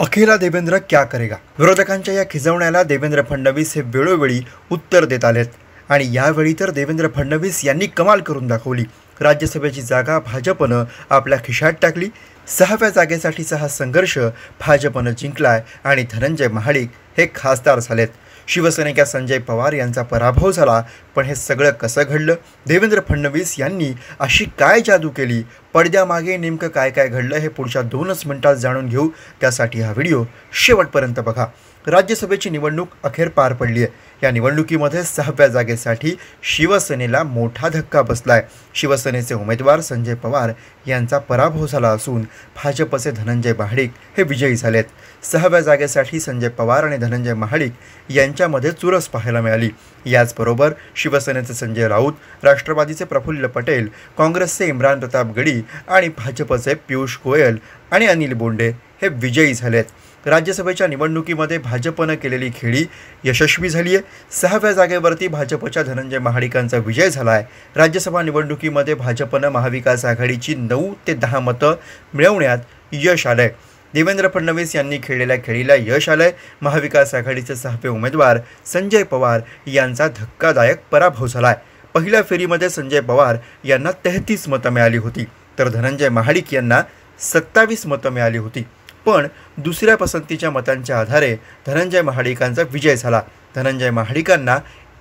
अखिला देवेंद्र क्या करेगा विरोधकांच्या या खिजवण्याला देवेंद्र फडणवीस हे वेळोवेळी उत्तर देत आलेत आणि यावेळी तर देवेंद्र फडणवीस यांनी कमाल करून दाखवली राज्यसभेची जागा भाजपनं आपल्या खिशात टाकली सहाव्या जागेसाठीचा हा संघर्ष भाजपनं जिंकलाय आणि धनंजय महाडिक हे खासदार झालेत शिवसेनेच्या संजय पवार यांचा पराभव झाला पण हे सगळं कसं घडलं देवेंद्र फडणवीस यांनी अशी काय जादू केली पडद्यामागे नेमकं काय काय घडलं हे पुढच्या दोनच मिनिटात जाणून घेऊ त्यासाठी हा व्हिडिओ शेवटपर्यंत बघा राज्यसभेची निवडणूक अखेर पार पडली आहे या निवडणुकीमध्ये सहाव्या जागेसाठी शिवसेनेला मोठा धक्का बसला आहे शिवसेनेचे उमेदवार संजय पवार यांचा पराभव झाला असून भाजपचे धनंजय महाडिक हे विजयी झालेत सहाव्या जागेसाठी संजय पवार आणि धनंजय महाडिक यांच्यामध्ये चुरस पाहायला मिळाली याचबरोबर शिव शिवसेनेचे संजय राऊत राष्ट्रवादीचे प्रफुल्ल पटेल काँग्रेसचे इम्रान प्रताप गडी आणि भाजपचे पियुष गोयल आणि अनिल बोंडे हे विजयी झालेत राज्यसभेच्या निवडणुकीमध्ये भाजपनं केलेली खेळी यशस्वी झाली आहे सहाव्या जागेवरती भाजपच्या धनंजय महाडिकांचा विजय झाला आहे राज्यसभा निवडणुकीमध्ये भाजपनं महाविकास आघाडीची नऊ ते दहा मतं मिळवण्यात यश आलं आहे देवेंद्र फडणवीस यांनी खेळलेल्या खेळीला यश आलंय महाविकास आघाडीचे सहावे उमेदवार संजय पवार यांचा धक्कादायक पराभव झालाय पहिल्या फेरीमध्ये संजय पवार यांना तेहतीस मतं मिळाली होती तर धनंजय महाडिक यांना सत्तावीस मतं मिळाली होती पण दुसऱ्या पसंतीच्या मतांच्या आधारे धनंजय महाडिकांचा विजय झाला धनंजय महाडिकांना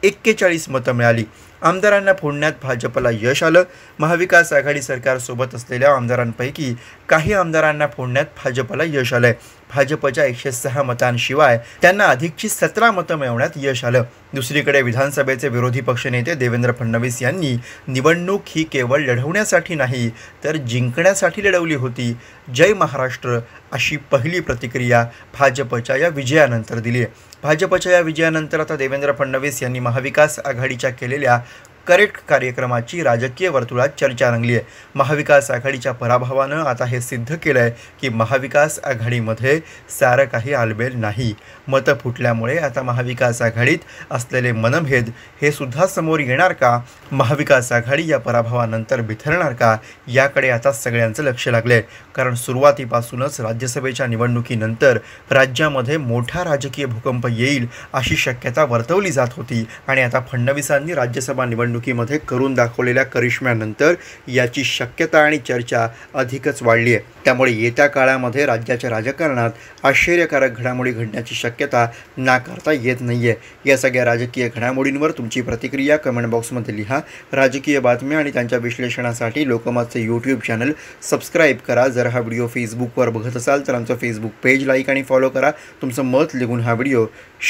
एक्केचाळीस मतं मिळाली आमदारांना फोडण्यात भाजपला यश आलं महाविकास आघाडी सरकारसोबत असलेल्या आमदारांपैकी काही आमदारांना फोडण्यात भाजपला यश आलं भाजपच्या एकशे सहा मतांशिवाय त्यांना अधिकची सतरा मतं मिळवण्यात यश आलं दुसरीकडे विधानसभेचे विरोधी पक्षनेते देवेंद्र फडणवीस यांनी निवडणूक ही केवळ लढवण्यासाठी नाही तर जिंकण्यासाठी लढवली होती जय महाराष्ट्र अशी पहिली प्रतिक्रिया भाजपच्या या विजयानंतर दिली आहे भाजपच्या या विजयानंतर आता देवेंद्र फडणवीस यांनी महाविकास आघाडीच्या केलेल्या करेक्ट कार्यक्रमाची राजकीय वर्तुळात चर्चा रंगली आहे महाविकास आघाडीच्या पराभवानं आता हे सिद्ध केलं आहे की महाविकास आघाडीमध्ये सारं काही आलबेल नाही मतं फुटल्यामुळे आता महाविकास आघाडीत असलेले मनभेद हे सुद्धा समोर येणार का महाविकास आघाडी या पराभवानंतर बिथरणार का याकडे आता सगळ्यांचं लक्ष लागलं आहे कारण सुरुवातीपासूनच राज्यसभेच्या निवडणुकीनंतर राज्यामध्ये मोठा राजकीय भूकंप येईल अशी शक्यता वर्तवली जात होती आणि आता फडणवीसांनी राज्यसभा निवडणूक निवडणुकीमध्ये करून दाखवलेल्या करिश्म्यानंतर याची शक्यता आणि चर्चा अधिकच वाढली आहे त्यामुळे येत्या काळामध्ये राज्याच्या राजकारणात आश्चर्यकारक घडामोडी घडण्याची शक्यता नाकारता येत नाही आहे या सगळ्या राजकीय घडामोडींवर तुमची प्रतिक्रिया कमेंट बॉक्समध्ये लिहा राजकीय बातम्या आणि त्यांच्या विश्लेषणासाठी लोकमतचे यूट्यूब चॅनल सबस्क्राईब करा जर हा व्हिडिओ फेसबुकवर बघत असाल तर आमचं फेसबुक पेज लाईक आणि फॉलो करा तुमचं मत लिहून हा व्हिडिओ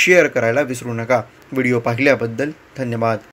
शेअर करायला विसरू नका व्हिडिओ पाहिल्याबद्दल धन्यवाद